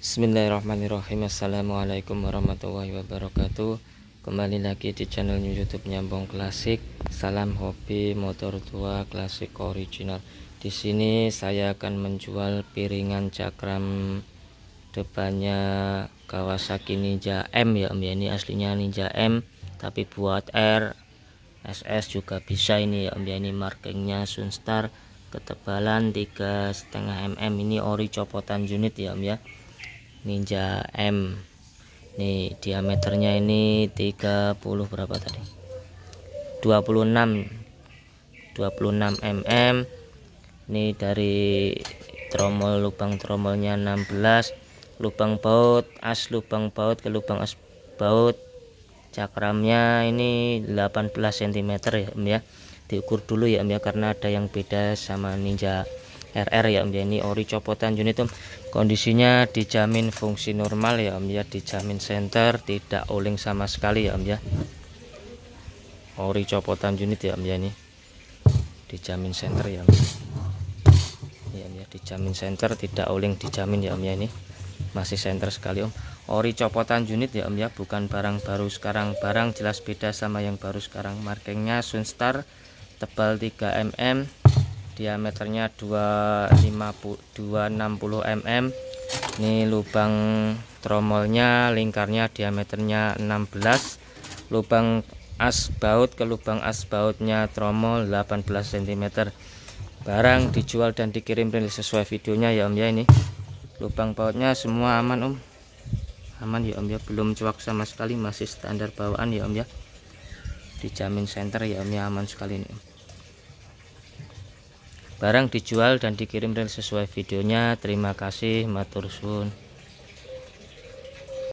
Bismillahirrahmanirrahim Assalamualaikum warahmatullahi wabarakatuh Kembali lagi di channel youtube Nyambung Klasik Salam hobi motor tua klasik original Di sini saya akan menjual piringan cakram Depannya Kawasaki Ninja M ya om ya Ini aslinya Ninja M Tapi buat R SS juga bisa ini ya om ya Ini markingnya Sunstar ketebalan 3,5 mm ini ori copotan unit ya om ya Ninja M nih diameternya ini 30 berapa tadi 26 26 mm ini dari tromol lubang tromolnya 16 lubang baut as lubang baut ke lubang as baut cakramnya ini 18 cm ya, ya diukur dulu ya, ya karena ada yang beda sama ninja RR ya Om ya ini ori copotan unit Om kondisinya dijamin fungsi normal ya Om ya dijamin center tidak oling sama sekali ya Om ya ori copotan unit ya Om ya ini dijamin center ya Om ya, Om ya dijamin center tidak oling dijamin ya Om ya ini masih center sekali Om ori copotan unit ya Om ya bukan barang baru sekarang barang jelas beda sama yang baru sekarang markingnya Sunstar tebal 3 mm diameternya 250 260 mm ini lubang tromolnya lingkarnya diameternya 16 lubang as baut ke lubang as bautnya tromol 18 cm barang dijual dan dikirim sesuai videonya ya om ya ini lubang bautnya semua aman om aman ya om ya belum cuak sama sekali masih standar bawaan ya om ya dijamin center ya om ya aman sekali ini om. Barang dijual dan dikirim sesuai videonya. Terima kasih, matur suwun.